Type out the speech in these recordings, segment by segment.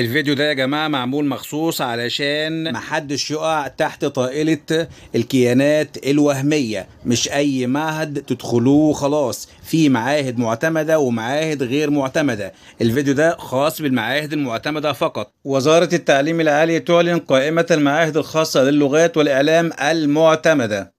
الفيديو ده يا جماعه معمول مخصوص علشان محدش يقع تحت طائله الكيانات الوهميه مش اي معهد تدخلوه خلاص في معاهد معتمده ومعاهد غير معتمده الفيديو ده خاص بالمعاهد المعتمده فقط وزاره التعليم العالي تعلن قائمه المعاهد الخاصه للغات والاعلام المعتمده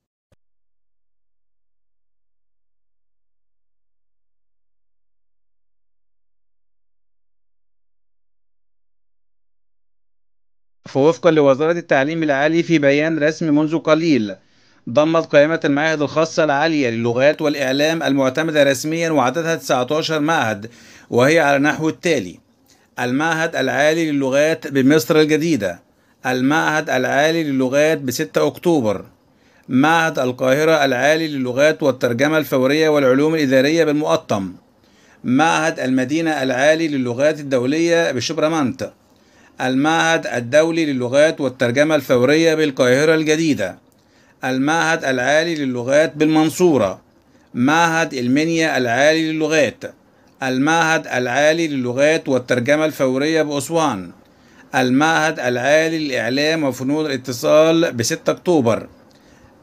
فوفقا لوزارة التعليم العالي في بيان رسمي منذ قليل ضمت قائمة المعاهد الخاصة العالية للغات والإعلام المعتمدة رسميا وعددها 19 معهد وهي على نحو التالي المعهد العالي للغات بمصر الجديدة المعهد العالي للغات بستة أكتوبر معهد القاهرة العالي للغات والترجمة الفورية والعلوم الإدارية بالمؤطم معهد المدينة العالي للغات الدولية بشبرمنت المعهد الدولي للغات والترجمة الفورية بالقاهرة الجديدة المعهد العالي للغات بالمنصورة معهد المنيا العالي للغات المعهد العالي للغات والترجمة الفورية بأسوان المعهد العالي للإعلام وفنون الاتصال ب 6 أكتوبر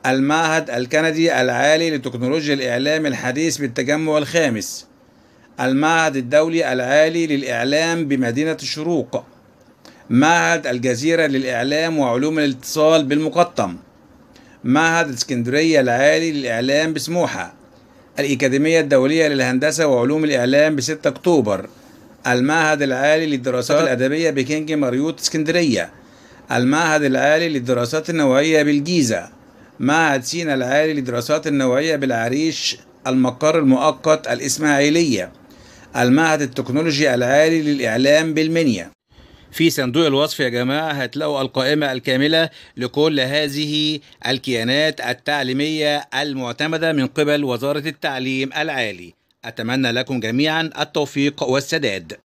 المعهد الكندي العالي لتكنولوجيا الإعلام الحديث بالتجمع الخامس المعهد الدولي العالي للإعلام بمدينة الشروق معهد الجزيرة للإعلام وعلوم الاتصال بالمقطم معهد الإسكندرية العالي للإعلام بسموحة الأكاديمية الدولية للهندسة وعلوم الإعلام ب 6 أكتوبر المعهد العالي للدراسات أه. الأدبية بكينج مريوط اسكندرية المعهد العالي للدراسات النوعية بالجيزة معهد سينا العالي للدراسات النوعية بالعريش المقر المؤقت الإسماعيلية المعهد التكنولوجي العالي للإعلام بالمنيا في صندوق الوصف يا جماعة هتلاقوا القائمة الكاملة لكل هذه الكيانات التعليمية المعتمدة من قبل وزارة التعليم العالي أتمنى لكم جميعا التوفيق والسداد